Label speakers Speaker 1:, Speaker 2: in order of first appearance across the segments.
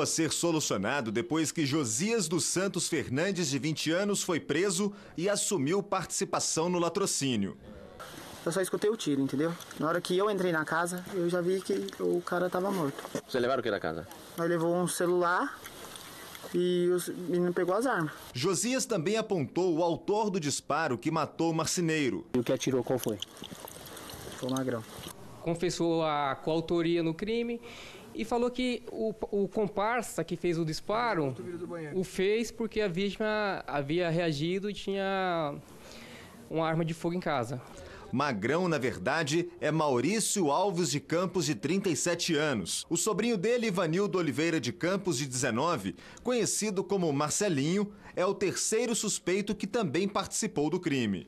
Speaker 1: a ser solucionado depois que Josias dos Santos Fernandes, de 20 anos, foi preso e assumiu participação no latrocínio.
Speaker 2: Eu só escutei o tiro, entendeu?
Speaker 1: Na hora que eu entrei na casa, eu já vi que o cara estava morto. Você levaram o que da casa? ele levou um celular, e o menino pegou as armas. Josias também apontou o autor do disparo que matou o marceneiro. E o que atirou qual foi? Foi o Magrão
Speaker 2: confessou a coautoria no crime e falou que o, o comparsa que fez o disparo o fez porque a vítima havia reagido e tinha uma arma de fogo em casa. Magrão, na verdade, é
Speaker 1: Maurício Alves de Campos, de 37 anos. O sobrinho dele, Ivanildo Oliveira de Campos, de 19, conhecido como Marcelinho, é o terceiro suspeito que também participou do crime.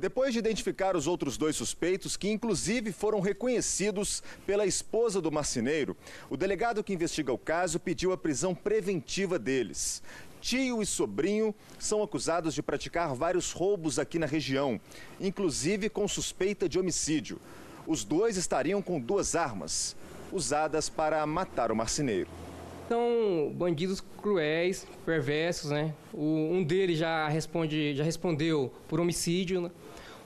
Speaker 1: Depois de identificar os outros dois suspeitos, que inclusive foram reconhecidos pela esposa do marceneiro, o delegado que investiga o caso pediu a prisão preventiva deles. Tio e sobrinho são acusados de praticar vários roubos aqui na região, inclusive com suspeita de homicídio. Os dois estariam com duas armas, usadas para matar o marceneiro
Speaker 2: são bandidos cruéis, perversos, né? O, um deles já, responde, já respondeu por homicídio, né?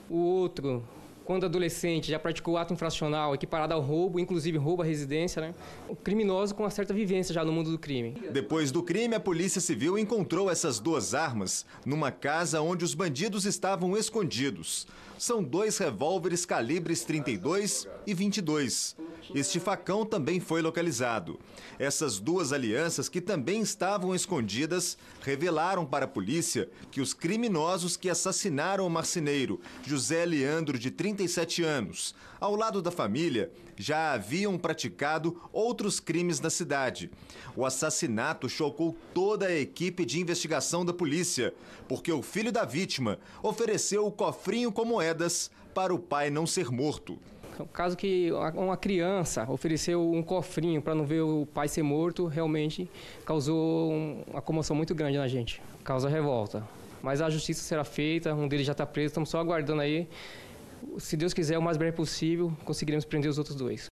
Speaker 2: o outro, quando adolescente, já praticou ato infracional equiparado ao roubo, inclusive roubo à residência, né? O criminoso com uma certa vivência já no mundo do crime.
Speaker 1: Depois do crime, a Polícia Civil encontrou essas duas armas numa casa onde os bandidos estavam escondidos. São dois revólveres calibres 32 e 22. Este facão também foi localizado. Essas duas alianças, que também estavam escondidas, revelaram para a polícia que os criminosos que assassinaram o marceneiro José Leandro, de 37 anos, ao lado da família, já haviam praticado outros crimes na cidade. O assassinato chocou toda a equipe de investigação da polícia, porque o filho da vítima ofereceu o cofrinho com moedas
Speaker 2: para o pai não ser morto. O é caso que uma criança ofereceu um cofrinho para não ver o pai ser morto, realmente causou uma comoção muito grande na gente, causa revolta. Mas a justiça será feita, um deles já está preso, estamos só aguardando aí. Se Deus quiser, o mais breve possível, conseguiremos prender os outros dois.